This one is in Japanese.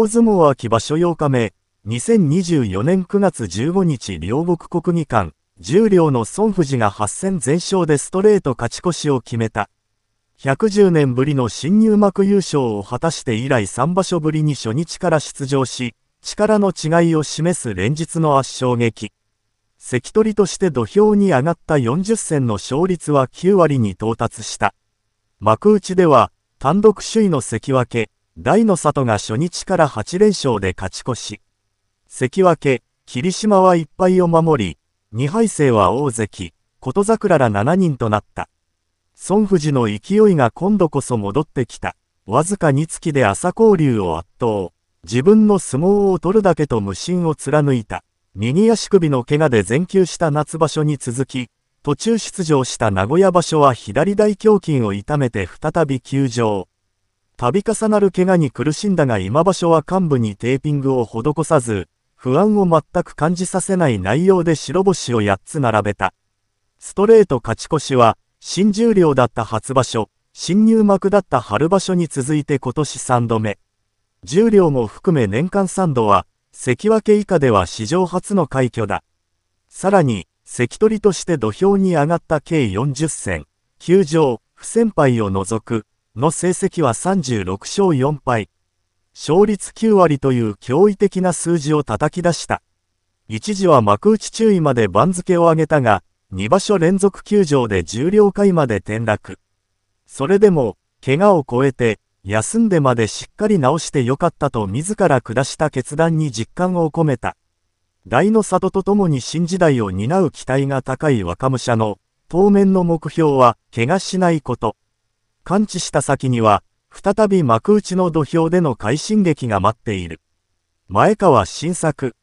大相撲秋場所8日目、2024年9月15日両国国技館、十両の孫富士が8戦全勝でストレート勝ち越しを決めた。110年ぶりの新入幕優勝を果たして以来3場所ぶりに初日から出場し、力の違いを示す連日の圧勝劇。関取として土俵に上がった40戦の勝率は9割に到達した。幕内では、単独首位の関脇、大の里が初日から8連勝で勝ち越し。関脇、霧島は1敗を守り、2敗勢は大関、琴桜ら7人となった。孫富士の勢いが今度こそ戻ってきた。わずか2月で朝交流を圧倒。自分の相撲を取るだけと無心を貫いた。右足首の怪我で全休した夏場所に続き、途中出場した名古屋場所は左大胸筋を痛めて再び休場。度重なる怪我に苦しんだが今場所は幹部にテーピングを施さず、不安を全く感じさせない内容で白星を8つ並べた。ストレート勝ち越しは、新十両だった初場所、新入幕だった春場所に続いて今年3度目。十両も含め年間3度は、関脇以下では史上初の快挙だ。さらに、関取として土俵に上がった計40戦、休場、不先輩を除く、の成績は36勝4敗。勝率9割という驚異的な数字を叩き出した。一時は幕内注意まで番付を上げたが、2場所連続休場で重量回まで転落。それでも、怪我を超えて、休んでまでしっかり治してよかったと自ら下した決断に実感を込めた。大の里とともに新時代を担う期待が高い若武者の、当面の目標は、怪我しないこと。完治した先には、再び幕内の土俵での快進撃が待っている。前川新作